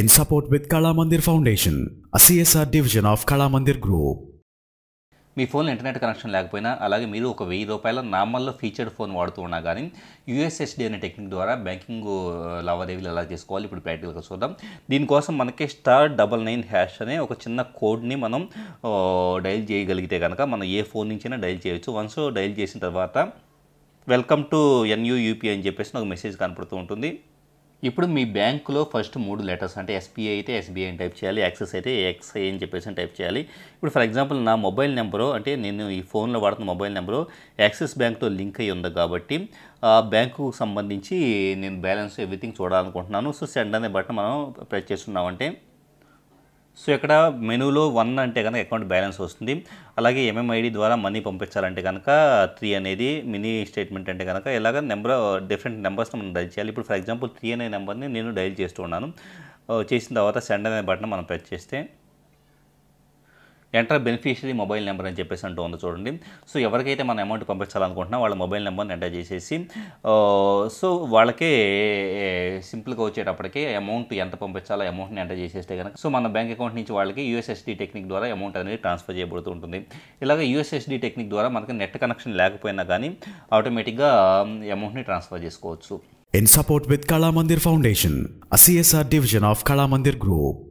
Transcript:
in support with Kala Mandir Foundation, a CSR division of Kala Mandir Group. మీ phone internet connection లేకపోయినా అలాగే మీరు ఒక వెయ్యి రూపాయల నార్మల్ ఫీచర్డ్ ఫోన్ వాడుతూ ఉన్నా కానీ యూఎస్ఎస్డి అనే టెక్నిక్ ద్వారా బ్యాంకింగ్ లావాదేవీలు ఎలా చేసుకోవాలి ఇప్పుడు ప్రాక్టికల్గా చూద్దాం దీనికోసం మనకి స్టార్ డబల్ నైన్ హ్యాష్ అనే ఒక చిన్న కోడ్ని మనం డైల్ చేయగలిగితే కనుక మనం ఏ ఫోన్ నుంచైనా డైల్ చేయొచ్చు వన్స్ డైల్ చేసిన తర్వాత వెల్కమ్ టు యూపీఐ అని చెప్పేసి నాకు మెసేజ్ కనపడుతూ ఉంటుంది ఇప్పుడు మీ బ్యాంకులో ఫస్ట్ మూడు లెటర్స్ అంటే ఎస్బీఐ అయితే ఎస్బీఐ అని టైప్ చేయాలి యాక్సెస్ అయితే ఎక్స్ఐ అని చెప్పేసి టైప్ చేయాలి ఇప్పుడు ఫర్ ఎగ్జాంపుల్ నా మొబైల్ నెంబరు అంటే నేను ఈ ఫోన్లో వాడుతున్న మొబైల్ నెంబరు యాక్సిస్ బ్యాంక్తో లింక్ అయ్యి ఉంది కాబట్టి ఆ బ్యాంకుకు సంబంధించి నేను బ్యాలెన్స్ ఎవ్రీథింగ్ చూడాలనుకుంటున్నాను సో సెండ్ అనే బట్టన్ మనం ప్రెస్ చేస్తున్నామంటే సో ఇక్కడ మెనూలో వన్ అంటే కనుక అకౌంట్ బ్యాలెన్స్ వస్తుంది అలాగే ఎంఎంఐడి ద్వారా మనీ పంపించాలంటే కనుక త్రీ అనేది మినీ స్టేట్మెంట్ అంటే కనుక ఇలాగ నెంబర్ డిఫరెంట్ నెంబర్స్ని మనం డైల్ చేయాలి ఇప్పుడు ఫర్ ఎగ్జాంపుల్ త్రీ అనే నెంబర్ని నేను డైల్ చేస్తూ ఉన్నాను చేసిన తర్వాత సెండ్ అనే బటన్ మనం ప్రెస్ చేస్తే ఎంటర్ బెనిఫిషియరీ మొబైల్ నెంబర్ అని చెప్పేసి అంటూ ఉంది చూడండి సో ఎవరికైతే మన అమౌంట్ పంపించాలనుకుంటున్నా వాళ్ళ మొబైల్ నెంబర్ని ఎంటర్ చేసేసి సో వాళ్ళకే సింపుల్గా వచ్చేటప్పటికే అమౌంట్ ఎంత పంపించాలో అమౌంట్ని ఎంటర్ చేసేస్తే కనుక సో మన బ్యాంక్ అకౌంట్ నుంచి వాళ్ళకి యూఎస్ఎస్డి టెక్నిక్ ద్వారా అమౌంట్ అనేది ట్రాన్స్ఫర్ చేయబడుతూ ఉంటుంది ఇలాగ యూఎస్ఎస్డి టెక్నిక్ ద్వారా మనకి నెట్ కనెక్షన్ లేకపోయినా కానీ ఆటోమేటిక్గా అమౌంట్ని ట్రాన్స్ఫర్ చేసుకోవచ్చు in support with Kalamandir foundation CSR division of Kalamandir group